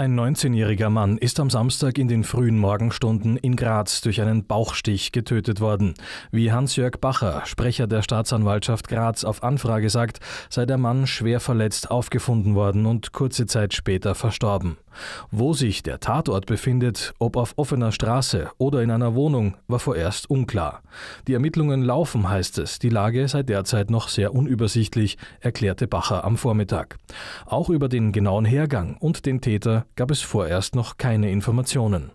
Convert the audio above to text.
Ein 19-jähriger Mann ist am Samstag in den frühen Morgenstunden in Graz durch einen Bauchstich getötet worden. Wie Hans-Jörg Bacher, Sprecher der Staatsanwaltschaft Graz, auf Anfrage sagt, sei der Mann schwer verletzt aufgefunden worden und kurze Zeit später verstorben. Wo sich der Tatort befindet, ob auf offener Straße oder in einer Wohnung, war vorerst unklar. Die Ermittlungen laufen, heißt es. Die Lage sei derzeit noch sehr unübersichtlich, erklärte Bacher am Vormittag. Auch über den genauen Hergang und den Täter gab es vorerst noch keine Informationen.